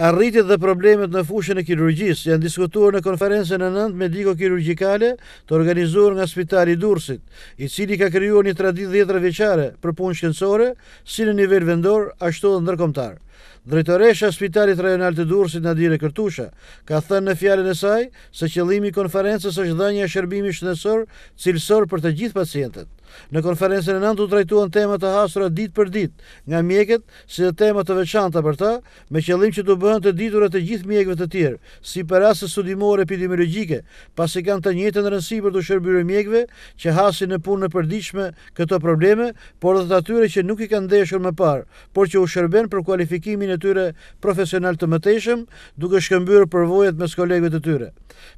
Arritjet dhe problemet në fushën e kirurgjisë janë diskutuar në konferencën e nëndë mediko-kirurgjikale të organizuar nga Spitali i Durrësit, i cili ka krijuar një traditë dhjetëra vjeçare për punë shkencore, si në nivel vendor ashtu edhe ndërkombëtar. Drejtoresha Spitalit Rajonal të Durrësit Nadire Kërtusha ka thënë në fjalën e saj se qëllimi i konferencës është dhënia e shërbimit shëndetësor cilësor për të gjithë pacientët. Në konferencën e nënt u trajtuan tema të hasura ditë për ditë nga mjekët, si dhe tema të veçanta për të, me qëllim që të bëhen të ditura të gjithë mjekëve të tjerë, si për rastë studimore epidemiologjike, pasi kanë të njëjtën rëndësi për të shërbyer mjekëve që hasin në punë në përditshme këto probleme, por edhe atyre që nuk i kanë ndeshur më parë, por që u shërben për kualifikim praktikimin e tyre profesional të mëtejshëm, duke shkëmbyrë përvojët me kolegët të tyre.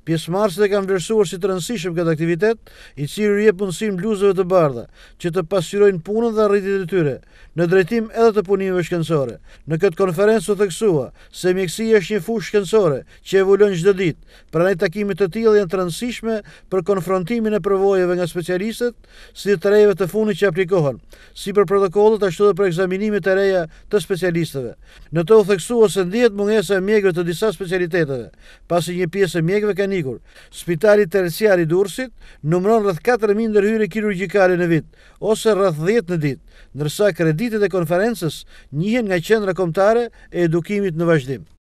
Pjesë marsit e kanë vërsuar si të rënsishëm këtë aktivitet, i cilë rje punësim bluzëve të bardha, që të pasirojnë punën dhe rritit e tyre, në drejtim edhe të punimeve shkënësore. Në këtë konferensë të theksua, se mjekësia është një fush shkënësore që evolon gjithë ditë, pra në takimit të tilë janë të rëndësishme për konfrontimin e përvojëve nga specialistët, si të rejve të funi që aplikohen, si për protokollet ashtu dhe për egzaminimit të reja të specialistëve. Në të u theksua se ndihet mungesa e mjekve të disa specialiteteve, pasi një piesë e mjekve ka nikur. Spitali Teresiar i Dursit numron rrëth 4.000 ndërhyre kirurgikale në vit, ose rrëth 10 në dit, nërsa kreditit e konferences njëhen nga qendra komtare e edukimit në vazhdim.